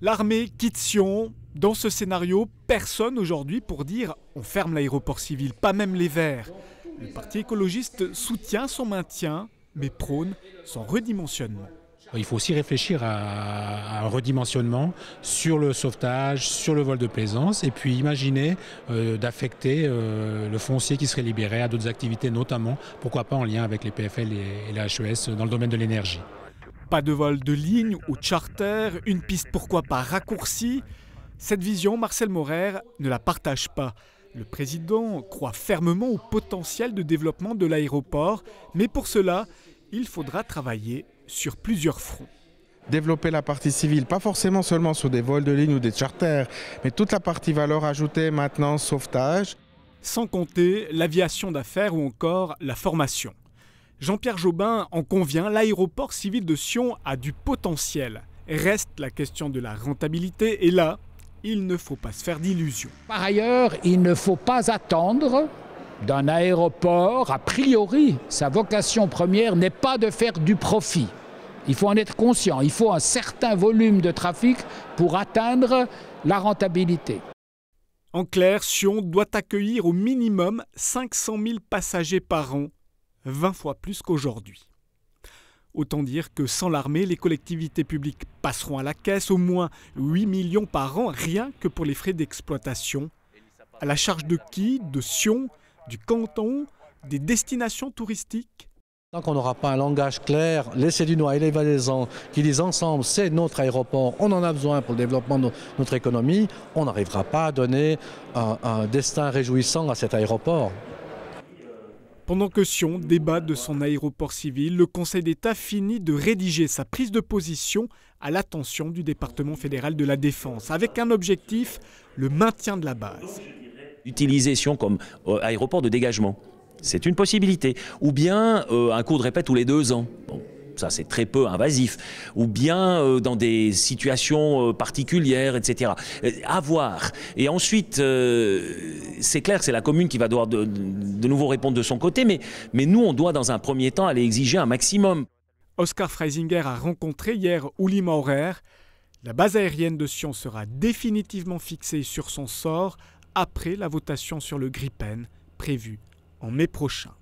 L'armée quitte Sion. Dans ce scénario, personne aujourd'hui pour dire on ferme l'aéroport civil, pas même les Verts. Le Parti écologiste soutient son maintien, mais prône son redimensionnement. Il faut aussi réfléchir à un redimensionnement sur le sauvetage, sur le vol de plaisance, et puis imaginer euh, d'affecter euh, le foncier qui serait libéré à d'autres activités, notamment, pourquoi pas en lien avec les PFL et, et la HES dans le domaine de l'énergie. Pas de vol de ligne ou charter, une piste pourquoi pas raccourcie. Cette vision, Marcel Maurer ne la partage pas. Le président croit fermement au potentiel de développement de l'aéroport, mais pour cela, il faudra travailler sur plusieurs fronts développer la partie civile, pas forcément seulement sur des vols de ligne ou des charters, mais toute la partie valeur ajoutée, maintenant sauvetage. Sans compter l'aviation d'affaires ou encore la formation. Jean-Pierre Jobin en convient, l'aéroport civil de Sion a du potentiel. Reste la question de la rentabilité et là, il ne faut pas se faire d'illusions. Par ailleurs, il ne faut pas attendre d'un aéroport, a priori, sa vocation première n'est pas de faire du profit. Il faut en être conscient, il faut un certain volume de trafic pour atteindre la rentabilité. En clair, Sion doit accueillir au minimum 500 000 passagers par an 20 fois plus qu'aujourd'hui. Autant dire que sans l'armée, les collectivités publiques passeront à la caisse au moins 8 millions par an rien que pour les frais d'exploitation. À la charge de qui De Sion Du canton Des destinations touristiques Tant qu'on n'aura pas un langage clair, du noir et les Valaisans qui disent ensemble c'est notre aéroport, on en a besoin pour le développement de notre économie, on n'arrivera pas à donner un destin réjouissant à cet aéroport. Pendant que Sion débat de son aéroport civil, le Conseil d'État finit de rédiger sa prise de position à l'attention du département fédéral de la Défense, avec un objectif, le maintien de la base. Utiliser Sion comme euh, aéroport de dégagement, c'est une possibilité. Ou bien euh, un cours de répète tous les deux ans ça c'est très peu invasif, ou bien euh, dans des situations euh, particulières, etc. Euh, à voir. Et ensuite, c'est clair, c'est la commune qui va devoir de, nouveau répondre de son côté, mais, mais nous, on doit dans un premier temps aller exiger un maximum. Oscar Freisinger a rencontré hier Uli Maurer. La base aérienne de Sion sera définitivement fixée sur son sort après la votation sur le Gripen prévue en mai prochain.